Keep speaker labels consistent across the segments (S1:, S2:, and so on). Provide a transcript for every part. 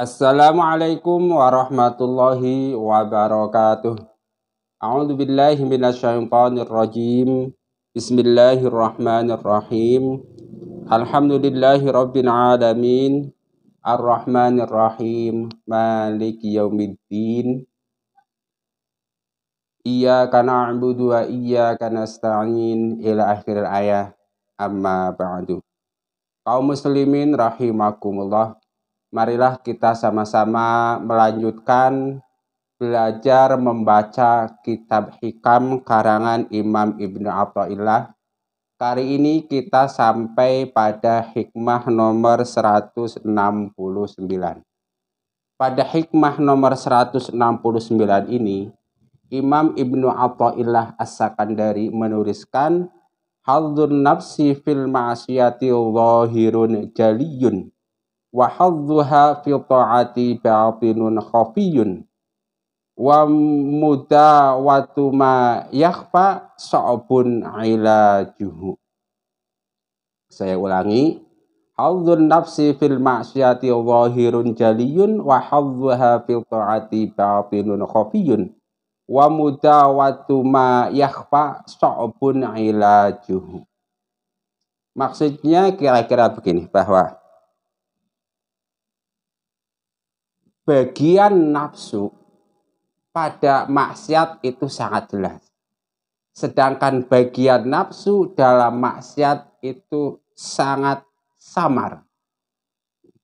S1: Assalamualaikum warahmatullahi wabarakatuh. A'udzu billahi minasyaitonir rajim. Bismillahirrahmanirrahim. Alhamdulillahi rabbil alamin. Arrahmanirrahim. Maliki yaumiddin. Iyyaka na'budu wa iyyaka nasta'in ila akhir ayat. Amma ba'du. Kaum muslimin rahimakumullah marilah kita sama-sama melanjutkan belajar membaca kitab hikam karangan Imam Ibnu Athaillah. Kali ini kita sampai pada hikmah nomor 169. Pada hikmah nomor 169 ini, Imam Ibnu Athaillah As-Sakandari menuliskan Hadzun nafsi fil ma'siyati zahirun jaliyun wa hadzuha fil ta'ati batinun khafiyun wa mudawatu ma yakhfa sa'bun ilajuhu saya ulangi hadzun nafsi fil ma'siyati zahirun jaliyun wa hadzuha fil ta'ati batinun khafiyun wa mudawatu ma yakhfa sa'bun ilajuhu maksudnya kira-kira begini bahwa bagian nafsu pada maksiat itu sangat jelas. Sedangkan bagian nafsu dalam maksiat itu sangat samar.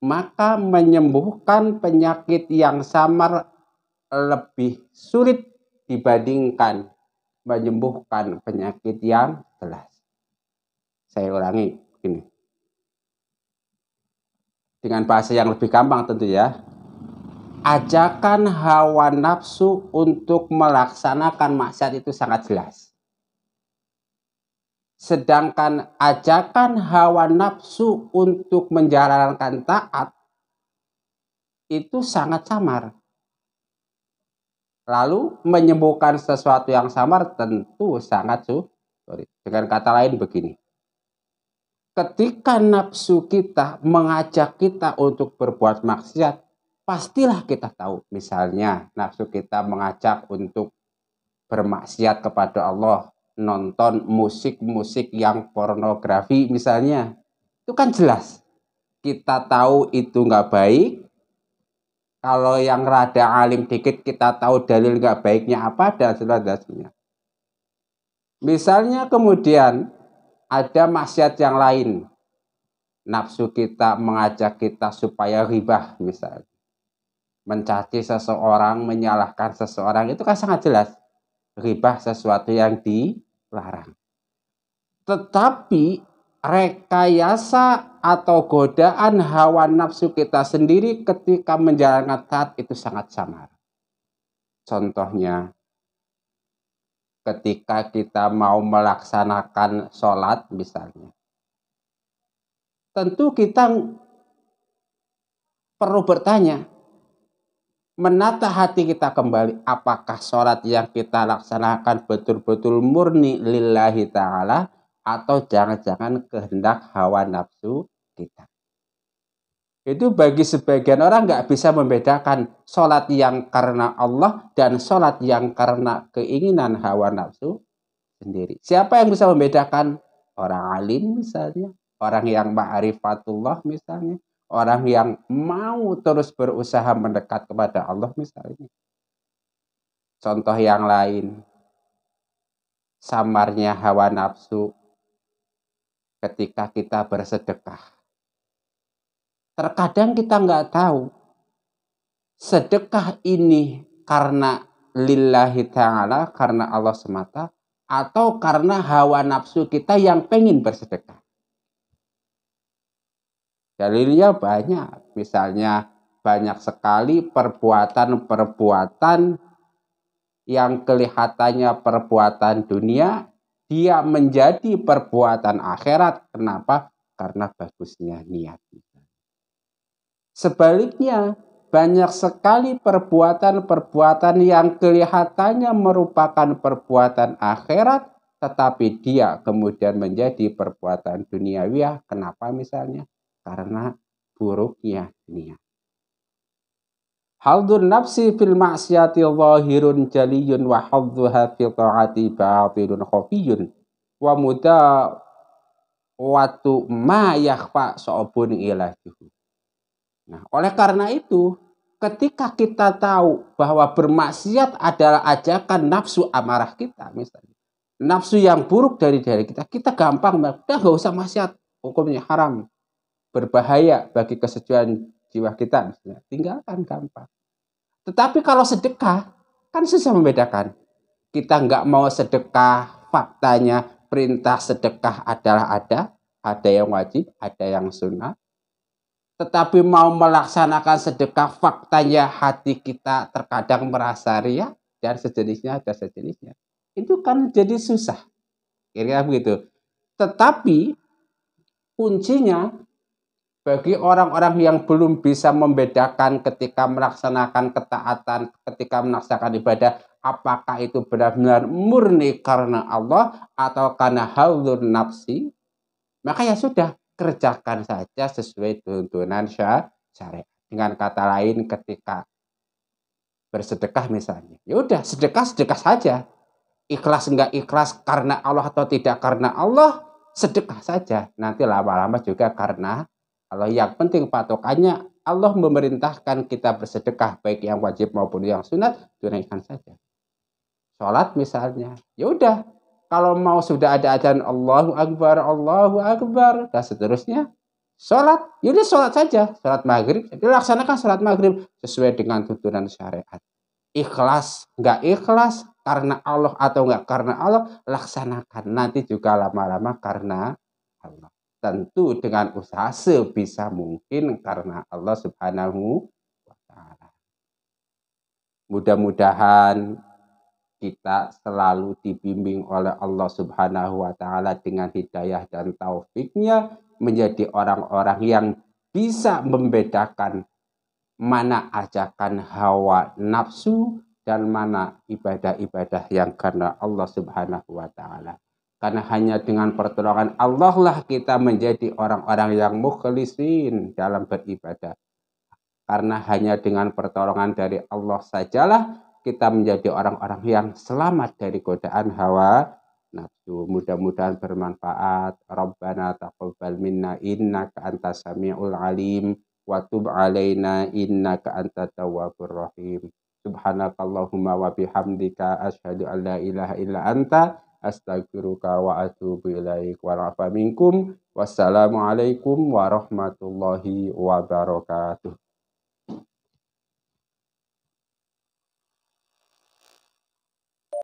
S1: Maka menyembuhkan penyakit yang samar lebih sulit dibandingkan menyembuhkan penyakit yang jelas. Saya ulangi ini. Dengan bahasa yang lebih gampang tentu ya ajakan hawa nafsu untuk melaksanakan maksiat itu sangat jelas. Sedangkan ajakan hawa nafsu untuk menjalankan taat itu sangat samar. Lalu menyembuhkan sesuatu yang samar tentu sangat sulit. Dengan kata lain begini. Ketika nafsu kita mengajak kita untuk berbuat maksiat, pastilah kita tahu. Misalnya nafsu kita mengajak untuk bermaksiat kepada Allah, nonton musik-musik yang pornografi misalnya. Itu kan jelas. Kita tahu itu nggak baik. Kalau yang rada alim dikit kita tahu dalil nggak baiknya apa dan sebagainya. Misalnya kemudian ada maksiat yang lain. Nafsu kita mengajak kita supaya ribah misalnya mencaci seseorang, menyalahkan seseorang itu kan sangat jelas ribah sesuatu yang dilarang. Tetapi rekayasa atau godaan hawa nafsu kita sendiri ketika menjalankan taat itu sangat samar. Contohnya, ketika kita mau melaksanakan sholat misalnya. Tentu kita perlu bertanya, menata hati kita kembali apakah sholat yang kita laksanakan betul-betul murni lillahi ta'ala atau jangan-jangan kehendak hawa nafsu kita. Itu bagi sebagian orang nggak bisa membedakan sholat yang karena Allah dan sholat yang karena keinginan hawa nafsu sendiri. Siapa yang bisa membedakan? Orang alim misalnya, orang yang ma'rifatullah misalnya, orang yang mau terus berusaha mendekat kepada Allah misalnya. Contoh yang lain, samarnya hawa nafsu ketika kita bersedekah. Terkadang kita nggak tahu sedekah ini karena lillahi ta'ala, karena Allah semata, atau karena hawa nafsu kita yang pengen bersedekah. Dalilnya banyak, misalnya banyak sekali perbuatan-perbuatan yang kelihatannya perbuatan dunia, dia menjadi perbuatan akhirat. Kenapa? Karena bagusnya niat Sebaliknya, banyak sekali perbuatan-perbuatan yang kelihatannya merupakan perbuatan akhirat, tetapi dia kemudian menjadi perbuatan duniawiah. Kenapa misalnya? karena buruknya niat. Haldun nafsi fil ma'siyati zahirun jaliyun wa hadzuha fi ta'ati batilun khafiyun wa muda watu ma yakhfa sa'bun ilahihi. Nah, oleh karena itu, ketika kita tahu bahwa bermaksiat adalah ajakan nafsu amarah kita, misalnya nafsu yang buruk dari diri kita, kita gampang, udah gak usah maksiat, hukumnya haram berbahaya bagi kesucian jiwa kita misalnya, tinggalkan gampang. Tetapi kalau sedekah, kan susah membedakan. Kita nggak mau sedekah, faktanya perintah sedekah adalah ada, ada yang wajib, ada yang sunnah. Tetapi mau melaksanakan sedekah, faktanya hati kita terkadang merasa ria dan sejenisnya ada sejenisnya. Itu kan jadi susah. Kira-kira begitu. Tetapi kuncinya bagi orang-orang yang belum bisa membedakan ketika melaksanakan ketaatan, ketika melaksanakan ibadah, apakah itu benar-benar murni karena Allah atau karena halur nafsi, maka ya sudah, kerjakan saja sesuai tuntunan syariat. Dengan kata lain, ketika bersedekah misalnya, ya udah sedekah-sedekah saja. Ikhlas enggak ikhlas karena Allah atau tidak karena Allah, sedekah saja. Nanti lama-lama juga karena kalau yang penting patokannya Allah memerintahkan kita bersedekah baik yang wajib maupun yang sunat, tunaikan saja. Sholat misalnya, ya udah. Kalau mau sudah ada ajaran Allahu Akbar, Allahu Akbar, dan seterusnya, sholat, ya udah sholat saja. Sholat maghrib, dilaksanakan sholat maghrib sesuai dengan tuntunan syariat. Ikhlas, nggak ikhlas, karena Allah atau nggak karena Allah, laksanakan. Nanti juga lama-lama karena Allah tentu dengan usaha sebisa mungkin karena Allah Subhanahu wa taala. Mudah-mudahan kita selalu dibimbing oleh Allah Subhanahu wa taala dengan hidayah dan taufiknya menjadi orang-orang yang bisa membedakan mana ajakan hawa nafsu dan mana ibadah-ibadah yang karena Allah Subhanahu wa taala. Karena hanya dengan pertolongan Allah lah kita menjadi orang-orang yang mukhlisin dalam beribadah. Karena hanya dengan pertolongan dari Allah sajalah kita menjadi orang-orang yang selamat dari godaan hawa nafsu. Mudah-mudahan bermanfaat. Rabbana taqabbal minna innaka anta samiul alim wa tub alaina innaka anta tawwabur rahim. Subhanakallahumma wa bihamdika asyhadu an la ilaha illa anta astaghfiruka wa atubu ilaik wa rafa minkum wassalamualaikum warahmatullahi wabarakatuh